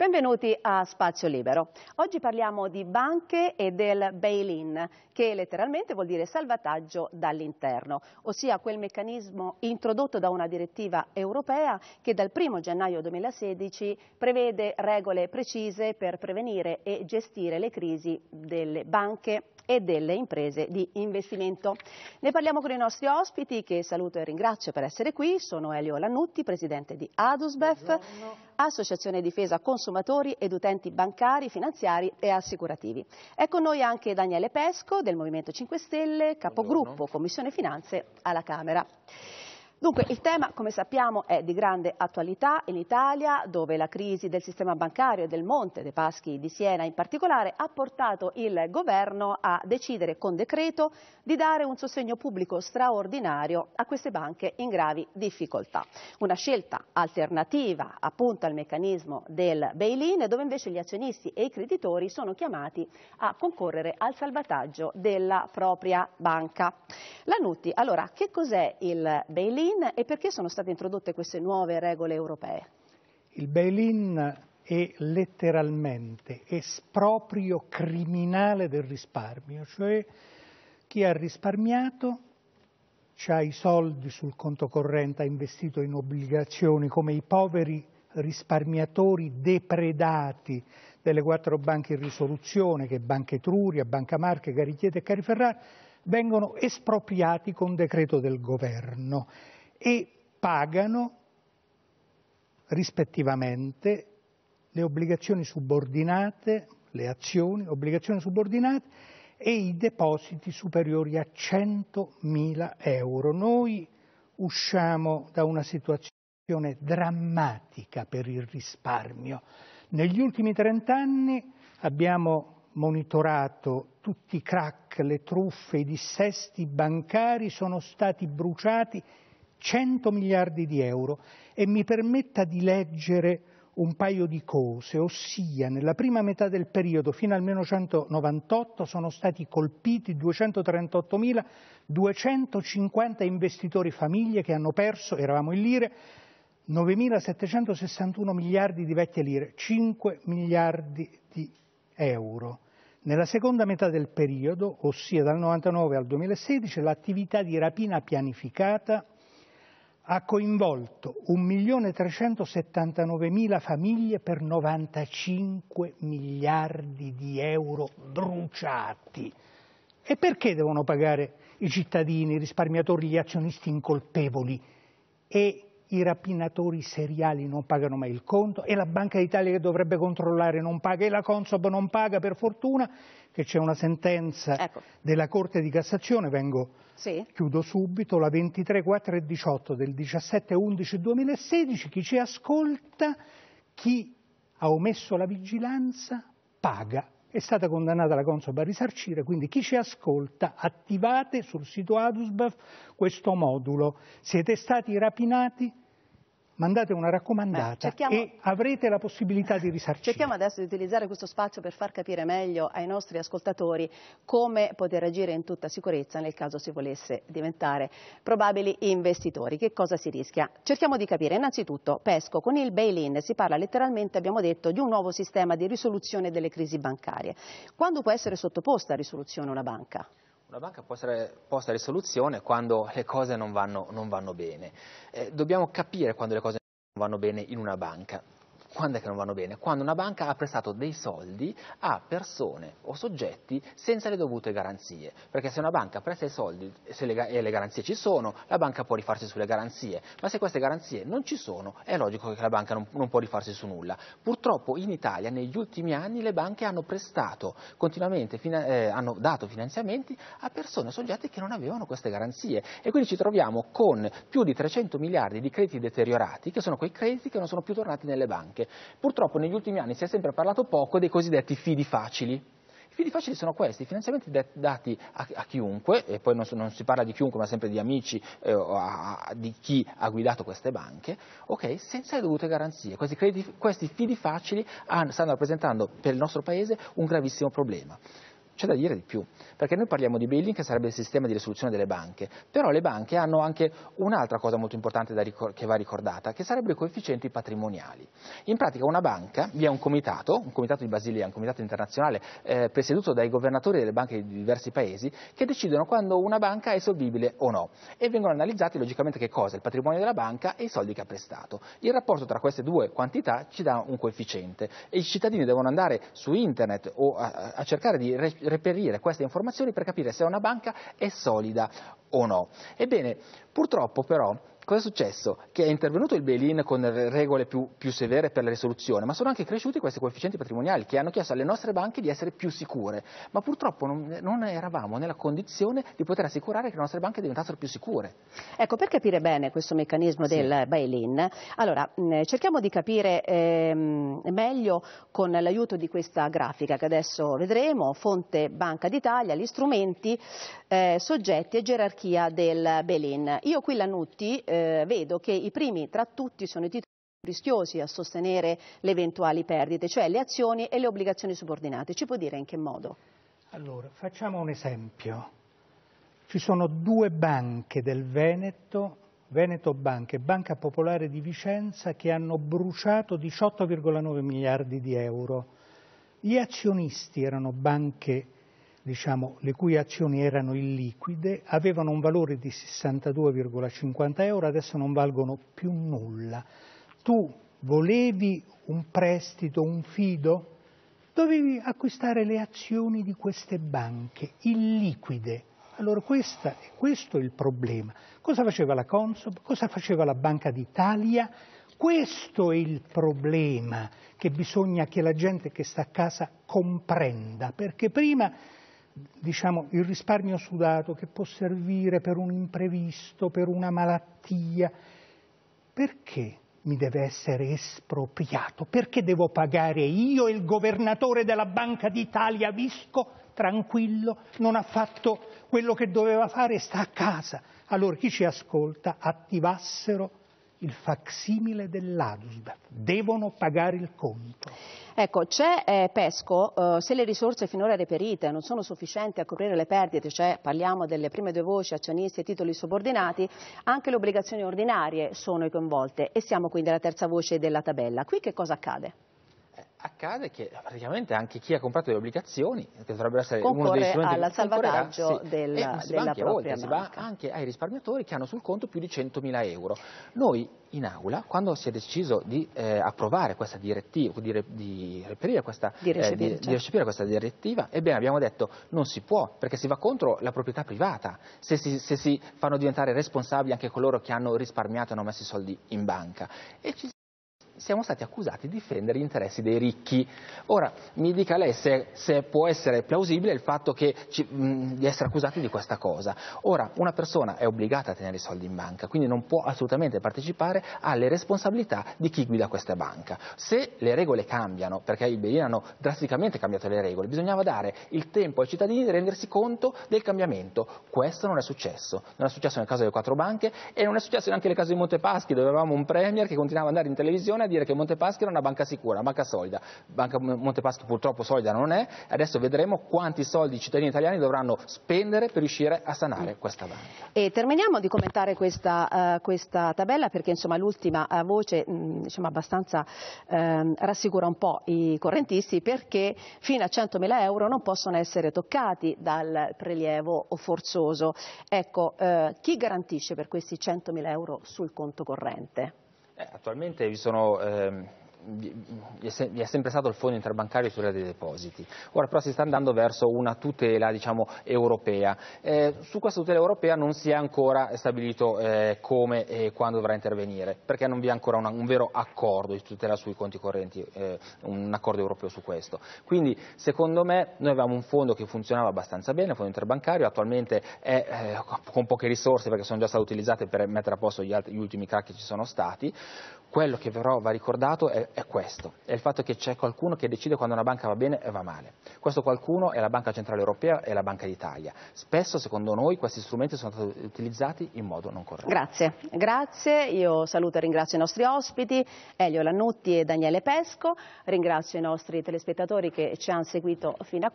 Benvenuti a Spazio Libero. Oggi parliamo di banche e del bail-in, che letteralmente vuol dire salvataggio dall'interno, ossia quel meccanismo introdotto da una direttiva europea che dal 1 gennaio 2016 prevede regole precise per prevenire e gestire le crisi delle banche e delle imprese di investimento. Ne parliamo con i nostri ospiti che saluto e ringrazio per essere qui. Sono Elio Lannutti, presidente di Adusbef, Buongiorno. Associazione Difesa Consumatori ed Utenti Bancari, Finanziari e Assicurativi. È con noi anche Daniele Pesco del Movimento 5 Stelle, capogruppo Commissione Finanze alla Camera. Dunque il tema, come sappiamo, è di grande attualità in Italia, dove la crisi del sistema bancario e del Monte dei Paschi di Siena in particolare ha portato il governo a decidere con decreto di dare un sostegno pubblico straordinario a queste banche in gravi difficoltà. Una scelta alternativa appunto al meccanismo del bail-in, dove invece gli azionisti e i creditori sono chiamati a concorrere al salvataggio della propria banca. La Nuti, allora, che cos'è il bail-in? bail-in e perché sono state introdotte queste nuove regole europee? Il bail-in è letteralmente esproprio criminale del risparmio, cioè chi ha risparmiato ha i soldi sul conto corrente, ha investito in obbligazioni come i poveri risparmiatori depredati delle quattro banche in risoluzione, che Banca Etruria, Banca Marche, Carichieti e Cariferrari, vengono espropriati con decreto del governo e pagano rispettivamente le obbligazioni subordinate, le azioni, obbligazioni subordinate e i depositi superiori a 100.000 euro. Noi usciamo da una situazione drammatica per il risparmio. Negli ultimi 30 anni abbiamo monitorato tutti i crack, le truffe, i dissesti bancari sono stati bruciati 100 miliardi di euro e mi permetta di leggere un paio di cose, ossia nella prima metà del periodo fino al 1998 sono stati colpiti 238.250 investitori famiglie che hanno perso, eravamo in lire, 9.761 miliardi di vecchie lire, 5 miliardi di euro. Nella seconda metà del periodo, ossia dal 99 al 2016, l'attività di rapina pianificata ha coinvolto 1.379.000 famiglie per 95 miliardi di euro bruciati. E perché devono pagare i cittadini, i risparmiatori, gli azionisti incolpevoli e i rapinatori seriali non pagano mai il conto e la Banca d'Italia che dovrebbe controllare non paga e la Consob non paga per fortuna che c'è una sentenza ecco. della Corte di Cassazione, vengo, sì. chiudo subito, la 23.418 del 17-11-2016, chi ci ascolta, chi ha omesso la vigilanza paga è stata condannata la Consob a risarcire, quindi chi ci ascolta attivate sul sito Adusbef questo modulo. Siete stati rapinati mandate una raccomandata Beh, cerchiamo... e avrete la possibilità di risarcire. Cerchiamo adesso di utilizzare questo spazio per far capire meglio ai nostri ascoltatori come poter agire in tutta sicurezza nel caso si volesse diventare probabili investitori. Che cosa si rischia? Cerchiamo di capire innanzitutto Pesco con il bail-in si parla letteralmente abbiamo detto di un nuovo sistema di risoluzione delle crisi bancarie. Quando può essere sottoposta a risoluzione una banca? Una banca può essere posta a risoluzione quando le cose non vanno, non vanno bene. Eh, dobbiamo capire quando le cose non vanno bene in una banca. Quando è che non vanno bene? Quando una banca ha prestato dei soldi a persone o soggetti senza le dovute garanzie. Perché se una banca presta i soldi le, e le garanzie ci sono, la banca può rifarsi sulle garanzie. Ma se queste garanzie non ci sono, è logico che la banca non, non può rifarsi su nulla. Purtroppo in Italia negli ultimi anni le banche hanno prestato continuamente, fina, eh, hanno dato finanziamenti a persone o soggetti che non avevano queste garanzie. E quindi ci troviamo con più di 300 miliardi di crediti deteriorati, che sono quei crediti che non sono più tornati nelle banche. Purtroppo negli ultimi anni si è sempre parlato poco dei cosiddetti fidi facili. I fidi facili sono questi, finanziamenti dati a, a chiunque, e poi non, non, si parla di chiunque ma sempre di amici eh, o a, di chi ha guidato queste banche, okay, senza le dovute garanzie. Questi, crediti, questi fidi facili hanno, stanno rappresentando per il nostro Paese un gravissimo problema. C'è da dire di più, perché noi parliamo di bail-in che sarebbe il sistema di risoluzione delle banche, però le banche hanno anche un'altra cosa molto importante ricor- che va ricordata, che sarebbero i coefficienti patrimoniali. In pratica una banca, vi è un comitato, un comitato di Basilea, un comitato internazionale eh, presieduto dai governatori delle banche di diversi paesi, che decidono quando una banca è solvibile o no e vengono analizzati logicamente che cosa? Il patrimonio della banca e i soldi che ha prestato. Il rapporto tra queste due quantità ci dà un coefficiente e i cittadini devono andare su internet o a, a cercare di re- reperire queste informazioni per capire se una banca è solida o no. Ebbene, purtroppo però cosa è successo? Che è intervenuto il bail-in con regole più, più, severe per la risoluzione, ma sono anche cresciuti questi coefficienti patrimoniali che hanno chiesto alle nostre banche di essere più sicure, ma purtroppo non, non eravamo nella condizione di poter assicurare che le nostre banche diventassero più sicure. Ecco, per capire bene questo meccanismo sì. del bail-in, allora mh, mm, cerchiamo di capire eh, meglio con l'aiuto di questa grafica che adesso vedremo, fonte Banca d'Italia, gli strumenti, eh, soggetti e gerarchia del bail-in. Io qui la Nutti eh, eh, vedo che i primi tra tutti sono i titoli rischiosi a sostenere le eventuali perdite, cioè le azioni e le obbligazioni subordinate. Ci può dire in che modo? Allora, facciamo un esempio. Ci sono due banche del Veneto, Veneto Banca e Banca Popolare di Vicenza, che hanno bruciato 18,9 miliardi di euro. Gli azionisti erano banche diciamo, le cui azioni erano illiquide, avevano un valore di 62,50 euro, adesso non valgono più nulla. Tu volevi un prestito, un fido? Dovevi acquistare le azioni di queste banche illiquide. Allora questa, questo è il problema. Cosa faceva la Consob? Cosa faceva la Banca d'Italia? Questo è il problema che bisogna che la gente che sta a casa comprenda, perché prima diciamo, il risparmio sudato che può servire per un imprevisto, per una malattia, perché mi deve essere espropriato? Perché devo pagare io e il governatore della Banca d'Italia, Visco, tranquillo, non ha fatto quello che doveva fare e sta a casa? Allora chi ci ascolta attivassero il facsimile dell'Adusbef, devono pagare il conto. Ecco, c'è eh, Pesco, eh, se le risorse finora reperite non sono sufficienti a coprire le perdite, cioè parliamo delle prime due voci, azionisti e titoli subordinati, anche le obbligazioni ordinarie sono coinvolte e siamo quindi alla terza voce della tabella. Qui che cosa accade? accade che praticamente anche chi ha comprato le obbligazioni, che dovrebbero essere Concorre uno degli strumenti al salvataggio del, e non si della va anche oltre, si va anche ai risparmiatori che hanno sul conto più di 100.000 euro. Noi in aula, quando si è deciso di eh, approvare questa direttiva, di, re, di, questa, di, recepire, eh, di, certo. recepire, questa direttiva, ebbene abbiamo detto non si può, perché si va contro la proprietà privata, se si, se si fanno diventare responsabili anche coloro che hanno risparmiato e hanno messo i soldi in banca siamo stati accusati di difendere gli interessi dei ricchi. Ora, mi dica lei se, se può essere plausibile il fatto ci, mh, di essere accusati di questa cosa. Ora, una persona è obbligata a tenere i soldi in banca, quindi non può assolutamente partecipare alle responsabilità di chi guida questa banca. Se le regole cambiano, perché i BEI hanno drasticamente cambiato le regole, bisognava dare il tempo ai cittadini di rendersi conto del cambiamento. Questo non è successo. Non è successo nel caso delle quattro banche e non è successo neanche nel caso di Montepaschi, dove avevamo un premier che continuava ad andare in televisione a dire che Montepaschi era una banca sicura, una banca solida. Banca Montepaschi purtroppo solida non è, adesso vedremo quanti soldi i cittadini italiani dovranno spendere per riuscire a sanare questa banca. E terminiamo di commentare questa, uh, questa tabella perché l'ultima uh, voce mh, diciamo abbastanza uh, rassicura un po' i correntisti perché fino a 100.000 euro non possono essere toccati dal prelievo forzoso. Ecco, eh, chi garantisce per questi 100.000 euro sul conto corrente? Eh, attualmente vi sono ehm, vi è sempre stato il fondo interbancario sulla dei depositi, ora però si sta andando verso una tutela diciamo, europea. Eh, su questa tutela europea non si è ancora stabilito eh, come e quando dovrà intervenire, perché non vi è ancora una, un vero accordo di tutela sui conti correnti, eh, un accordo europeo su questo. Quindi secondo me noi avevamo un fondo che funzionava abbastanza bene, il fondo interbancario, attualmente è eh, con poche risorse perché sono già state utilizzate per mettere a posto gli, altri, gli ultimi crack che ci sono stati, quello che però va ricordato è, è, questo, è il fatto che c'è qualcuno che decide quando una banca va bene e va male. Questo qualcuno è la Banca Centrale Europea e la Banca d'Italia. Spesso, secondo noi, questi strumenti sono stati utilizzati in modo non corretto. Grazie, grazie. Io saluto e ringrazio i nostri ospiti, Elio Lannutti e Daniele Pesco. Ringrazio i nostri telespettatori che ci hanno seguito fino a